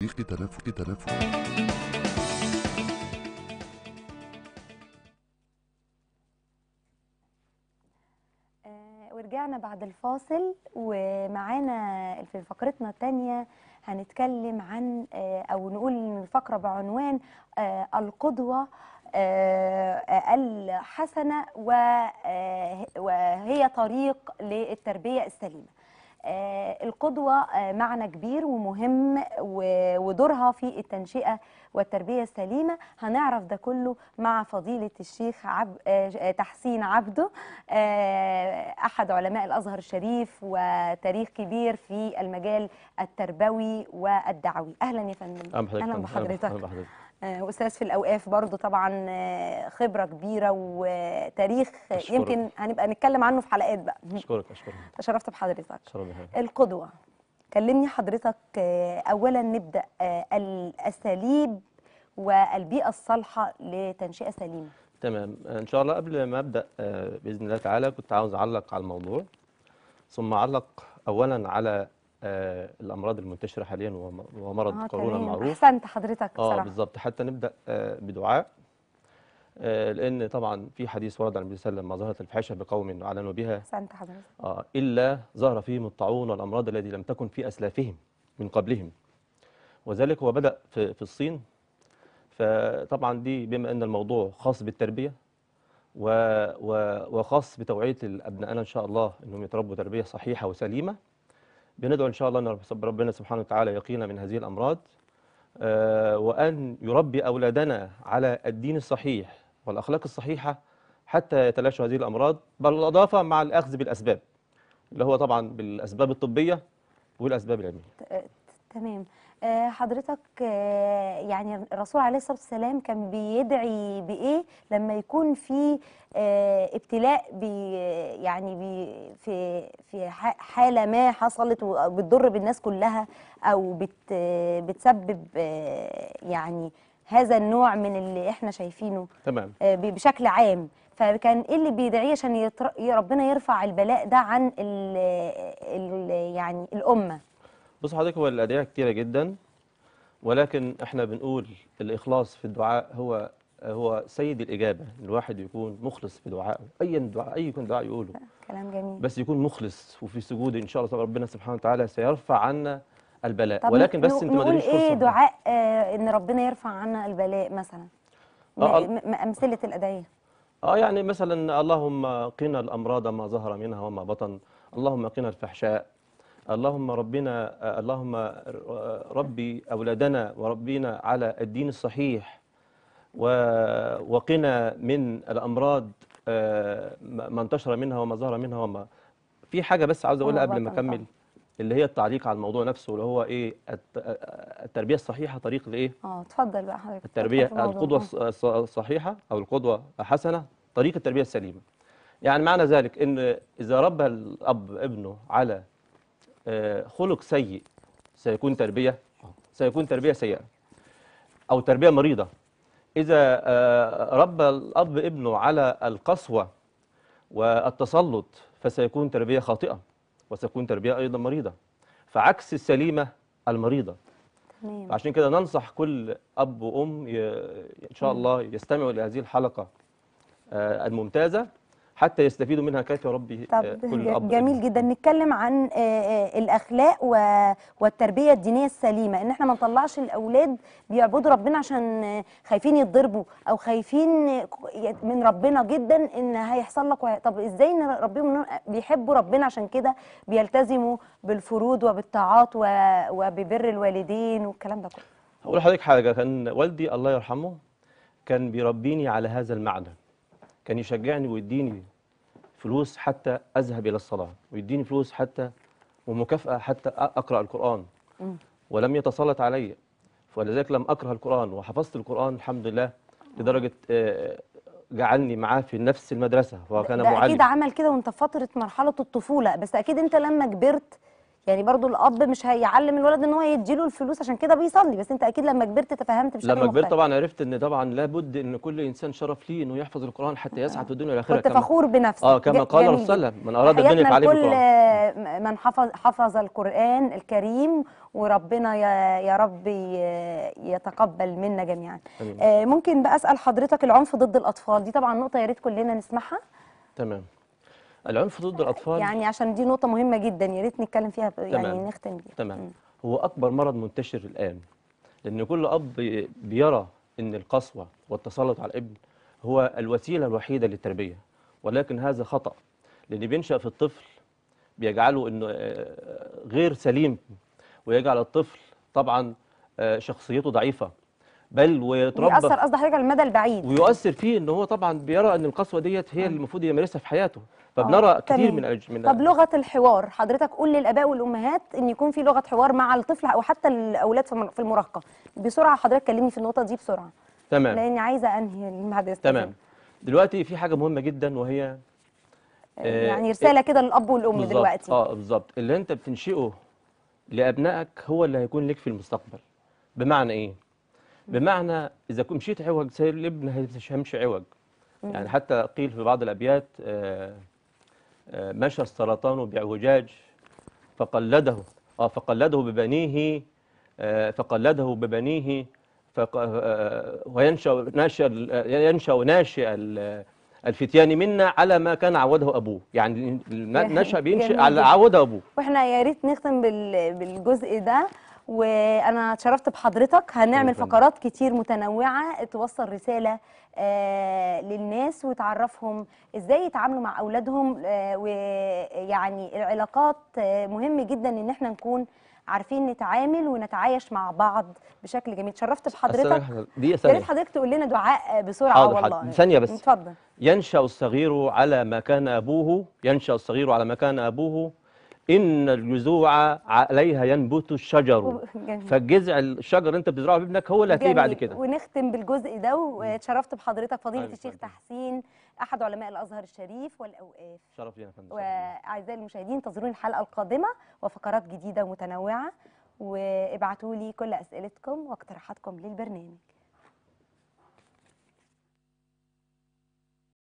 فريق تنافس تنافس آه، ورجعنا بعد الفاصل ومعانا في فقرتنا الثانيه هنتكلم عن آه، او نقول الفقره بعنوان آه، القدوه الحسنه وهي طريق للتربيه السليمه آه، القدوة آه، معنى كبير ومهم ودورها في التنشئة والتربية السليمة هنعرف ده كله مع فضيلة الشيخ عب... آه، تحسين عبده أحد علماء الأزهر الشريف وتاريخ كبير في المجال التربوي والدعوي أهلا يا فندم أهلا بحضرتك, أهلا بحضرتك. واستاذ آه، في الاوقاف برضو طبعا آه، خبره كبيره وتاريخ أشكرك. يمكن هنبقى نتكلم عنه في حلقات بقى اشكرك اشكرك تشرفت بحضرتك القدوه كلمني حضرتك آه، اولا نبدا الاساليب والبيئه الصالحه لتنشئه سليمه تمام ان شاء الله قبل ما ابدا باذن الله تعالى كنت عاوز اعلق على الموضوع ثم اعلق اولا على آه، الامراض المنتشره حاليا ومرض آه كورونا المعروف احسنت حضرتك آه، بصراحه اه بالظبط حتى نبدا آه، بدعاء لان طبعا في حديث ورد عن النبي صلى الله عليه وسلم ما ظهرت الفحشه بقوم اعلنوا بها احسنت حضرتك اه الا ظهر فيهم الطاعون والامراض التي لم تكن في اسلافهم من قبلهم وذلك هو بدا في, في الصين فطبعا دي بما ان الموضوع خاص بالتربيه و و وخاص بتوعيه ابنائنا ان شاء الله انهم يتربوا تربيه صحيحه وسليمه بندعو إن شاء الله أن ربنا سبحانه وتعالى يقينا من هذه الأمراض آه، وأن يربي أولادنا على الدين الصحيح والأخلاق الصحيحة حتى يتلاشوا هذه الأمراض بالإضافة مع الأخذ بالأسباب اللي هو طبعا بالأسباب الطبية والأسباب العلمية تمام آه، حضرتك آه، يعني الرسول عليه الصلاة والسلام كان بيدعي بإيه لما يكون في آه، ابتلاء بي يعني بي في في حالة ما حصلت وبتضر بالناس كلها أو بت بتسبب يعني هذا النوع من اللي احنا شايفينه تمام بشكل عام فكان ايه اللي بيدعيه عشان ربنا يرفع البلاء ده عن الـ الـ يعني الامه بص حضرتك هو الأدعية كتيرة جدا ولكن احنا بنقول الإخلاص في الدعاء هو هو سيد الإجابة الواحد يكون مخلص في دعائه أي دعاء أي يكون دعاء يقوله كلام جميل بس يكون مخلص وفي سجود إن شاء الله ربنا سبحانه وتعالى سيرفع عنا البلاء ولكن بس انت ما تدريش ايه دعاء آه، ان ربنا يرفع عنا البلاء مثلا آه, آه. امثله الادعيه اه يعني مثلا اللهم قنا الامراض ما ظهر منها وما بطن اللهم قنا الفحشاء اللهم ربنا اللهم ربي أولادنا وربينا على الدين الصحيح وقنا من الأمراض آه، ما انتشر منها وما ظهر منها وما في حاجة بس عاوز أقولها قبل ما أكمل اللي هي التعليق على الموضوع نفسه اللي هو ايه التربيه الصحيحه طريق لايه؟ اه اتفضل بقى حضرتك التربيه القدوه الصحيحه او القدوه الحسنه طريق التربيه السليمه. يعني معنى ذلك ان اذا ربى الاب ابنه على آه، خلق سيء سيكون تربية سيكون تربية سيئة أو تربية مريضة إذا آه، ربى الأب ابنه على القسوة والتسلط فسيكون تربية خاطئة وسيكون تربية أيضا مريضة فعكس السليمة المريضة عشان كده ننصح كل أب وأم إن شاء الله يستمعوا لهذه الحلقة آه، الممتازة حتى يستفيدوا منها كيف يربي آه، كل أب جميل يعني. جدا نتكلم عن آه، آه، الأخلاق والتربية الدينية السليمة إن احنا ما نطلعش الأولاد بيعبدوا ربنا عشان خايفين يتضربوا أو خايفين من ربنا جدا إن هيحصل لك طب إزاي نربيهم بيحبوا ربنا عشان كده بيلتزموا بالفروض وبالطاعات وببر الوالدين والكلام ده كله هقول لحضرتك حاجة كان والدي الله يرحمه كان بيربيني على هذا المعنى كان يشجعني ويديني فلوس حتى أذهب إلى الصلاة ويديني فلوس حتى ومكافأة حتى أقرأ القرآن ولم يتسلط علي ولذلك لم أكره القرآن وحفظت القرآن الحمد لله لدرجة آه، جعلني معاه في نفس المدرسة كان معلم أكيد عمل كده وانت في فترة مرحلة الطفولة بس أكيد أنت لما كبرت يعني برضو الاب مش هيعلم الولد ان هو يديله الفلوس عشان كده بيصلي بس انت اكيد لما كبرت تفهمت بشكل لما كبرت طبعا عرفت ان طبعا لابد ان كل انسان شرف ليه انه يحفظ القران حتى يسعد في الدنيا والاخره كنت فخور بنفسك اه كما قال الرسول صلى الله عليه وسلم من اراد الدنيا فعليه بالقران من حفظ حفظ القران الكريم وربنا يا, يا رب يتقبل منا جميعا آه ممكن بقى اسال حضرتك العنف ضد الاطفال دي طبعا نقطه يا ريت كلنا نسمعها تمام العنف ضد الاطفال يعني عشان دي نقطه مهمه جدا يا ريت نتكلم فيها يعني تمام. نختم بيها تمام م. هو اكبر مرض منتشر الان لان كل اب بيرى ان القسوه والتسلط على الابن هو الوسيله الوحيده للتربيه ولكن هذا خطا لان بينشا في الطفل بيجعله انه آه، آه، غير سليم ويجعل الطفل طبعا آه، شخصيته ضعيفه بل ويتربى ويأثر قصدي حضرتك على المدى البعيد ويؤثر فيه ان هو طبعا بيرى ان القسوه ديت هي آه. اللي المفروض يمارسها في حياته آه، فبنرى أوه. كتير من من طب لغه الحوار حضرتك قول للاباء والامهات ان يكون في لغه حوار مع الطفل او حتى الاولاد في المراهقه بسرعه حضرتك كلمني في النقطه دي بسرعه تمام لاني عايزه انهي المحادثه تمام دلوقتي في حاجه مهمه جدا وهي آه، يعني رساله كده للاب والام بالزبط. دلوقتي اه بالظبط اللي انت بتنشئه لابنائك هو اللي هيكون لك في المستقبل بمعنى ايه بمعنى اذا كنت مشيت عوج سير الابن هيمشي عوج يعني حتى قيل في بعض الابيات آه، آه، مشى السرطان بعوجاج فقلده اه فقلده ببنيه آه، فقلده ببنيه وينشا ناشئ ينشا ناشئ الفتيان منا على ما كان عوده ابوه يعني النشا بينشئ يعني على عوده ابوه واحنا يا ريت نختم بالجزء ده وانا اتشرفت بحضرتك هنعمل فقرات كتير متنوعه توصل رساله آه، للناس وتعرفهم ازاي يتعاملوا مع اولادهم آه، ويعني العلاقات آه، مهم جدا ان احنا نكون عارفين نتعامل ونتعايش مع بعض بشكل جميل اتشرفت بحضرتك دي ريت حضرتك تقول لنا دعاء بسرعه حاضر والله حاضر. ثانيه بس اتفضل ينشا الصغير على ما كان ابوه ينشا الصغير على ما كان ابوه إن الجذوع عليها ينبت الشجر فالجذع الشجر أنت بتزرعه بابنك هو اللي هتلاقيه بعد كده ونختم بالجزء ده واتشرفت بحضرتك فضيلة الشيخ تحسين أحد علماء الأزهر الشريف والأوقاف شرف لينا فندم وأعزائي المشاهدين انتظروني الحلقة القادمة وفقرات جديدة ومتنوعة وابعتوا لي كل أسئلتكم واقتراحاتكم للبرنامج